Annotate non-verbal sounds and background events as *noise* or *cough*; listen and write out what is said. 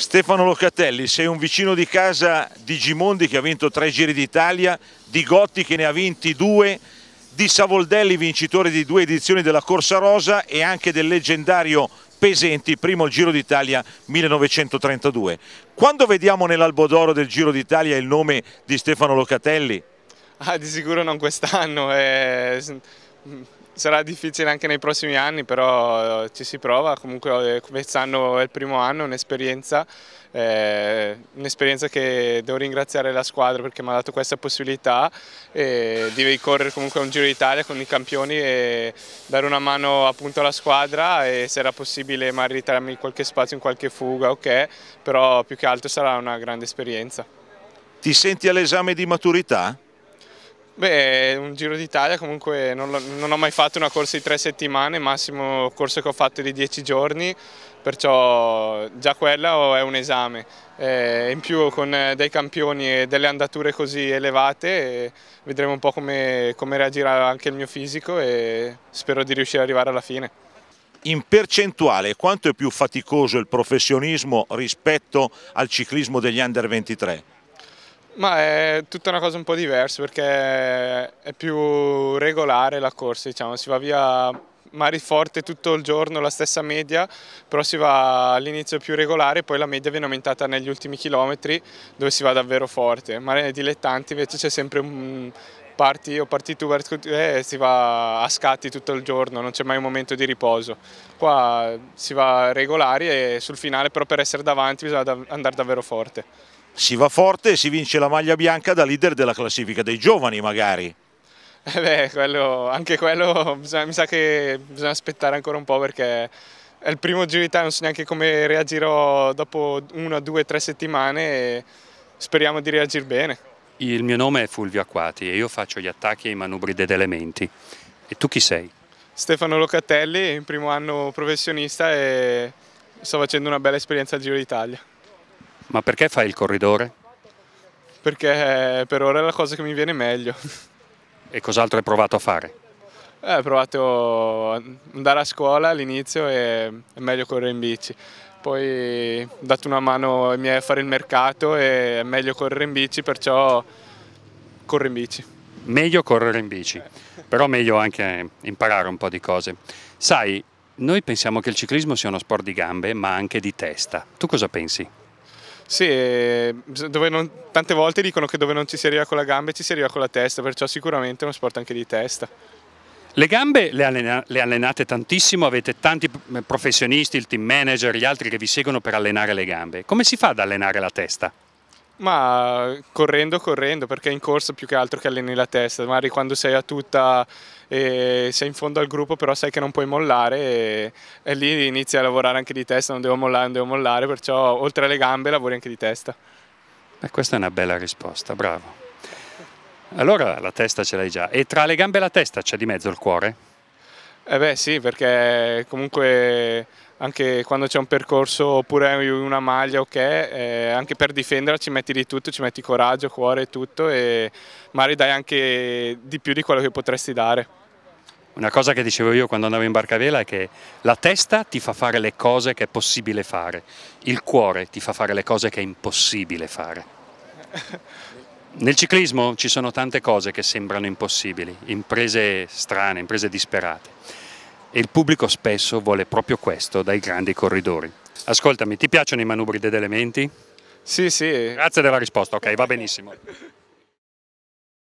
Stefano Locatelli, sei un vicino di casa di Gimondi che ha vinto tre giri d'Italia, di Gotti che ne ha vinti due, di Savoldelli vincitore di due edizioni della Corsa Rosa e anche del leggendario Pesenti, primo Giro d'Italia 1932. Quando vediamo nell'albo d'oro del Giro d'Italia il nome di Stefano Locatelli? Ah, di sicuro non quest'anno, eh... Sarà difficile anche nei prossimi anni, però eh, ci si prova, comunque quest'anno eh, è il primo anno, un'esperienza, eh, un'esperienza che devo ringraziare la squadra perché mi ha dato questa possibilità eh, di correre comunque un Giro d'Italia con i campioni e dare una mano appunto alla squadra e se era possibile magari ritrarmi qualche spazio in qualche fuga, ok, però più che altro sarà una grande esperienza. Ti senti all'esame di maturità? Beh, un Giro d'Italia comunque non, non, ho mai fatto una corsa di tre settimane, massimo corso che ho fatto di dieci giorni, perciò già quella è un esame. Eh, in più con eh, dei campioni e delle andature così elevate eh, vedremo un po' come, come reagirà anche il mio fisico e spero di riuscire ad arrivare alla fine. In percentuale quanto è più faticoso il professionismo rispetto al ciclismo degli under 23? Ma è tutta una cosa un po' diversa perché è più regolare la corsa, diciamo, si va via mari forte tutto il giorno, la stessa media, però si va all'inizio più regolare, poi la media viene aumentata negli ultimi chilometri dove si va davvero forte, Mare dilettanti invece c'è sempre un parti o parti tu e eh, si va a scatti tutto il giorno, non c'è mai un momento di riposo. Qua si va regolari e sul finale però per essere davanti bisogna andare davvero forte si va forte e si vince la maglia bianca da leader della classifica dei giovani magari. Eh beh, quello, anche quello bisogna, mi sa che bisogna aspettare ancora un po' perché è il primo giro d'Italia, non so neanche come reagirò dopo una, due, tre settimane e speriamo di reagire bene. Il mio nome è Fulvio Acquati e io faccio gli attacchi ai manubri ed elementi. E tu chi sei? Stefano Locatelli, primo anno professionista e sto facendo una bella esperienza al Giro d'Italia. Ma perché fai il corridore? Perché eh, per ora è la cosa che mi viene meglio. *laughs* E cos'altro hai provato a fare? Eh, ho provato ad andare a scuola all'inizio e è meglio correre in bici. Poi ho dato una mano ai miei a fare il mercato e è meglio correre in bici, perciò corro in bici. Meglio correre in bici, eh. però meglio anche imparare un po' di cose. Sai, noi pensiamo che il ciclismo sia uno sport di gambe, ma anche di testa. Tu cosa pensi? Sì, non, tante volte dicono che dove non ci si arriva con la gamba ci si arriva con la testa, perciò sicuramente è uno sport anche di testa. Le gambe le, allena, le, allenate tantissimo, avete tanti professionisti, il team manager, gli altri che vi seguono per allenare le gambe. Come si fa ad allenare la testa? Ma correndo, correndo, perché in corsa più che altro che alleni la testa, magari quando sei a tutta e sei in fondo al gruppo però sai che non puoi mollare e, e lì inizi a lavorare anche di testa, non devo mollare, non devo mollare, perciò oltre alle gambe lavori anche di testa. Beh, questa è una bella risposta, bravo. Allora la testa ce l'hai già. E tra le gambe e la testa c'è di mezzo il cuore? Eh beh sì, perché comunque anche quando c'è un percorso oppure una maglia ok, eh, anche per difenderla ci metti di tutto, ci metti coraggio, cuore e tutto e magari dai anche di più di quello che potresti dare. Una cosa che dicevo io quando andavo in barcavela è che la testa ti fa fare le cose che è possibile fare, il cuore ti fa fare le cose che è impossibile fare. *laughs* Nel ciclismo ci sono tante cose che sembrano impossibili, imprese strane, imprese disperate e il pubblico spesso vuole proprio questo dai grandi corridori. Ascoltami, ti piacciono i manubri degli elementi? Sì, sì. Grazie della risposta, ok, va benissimo.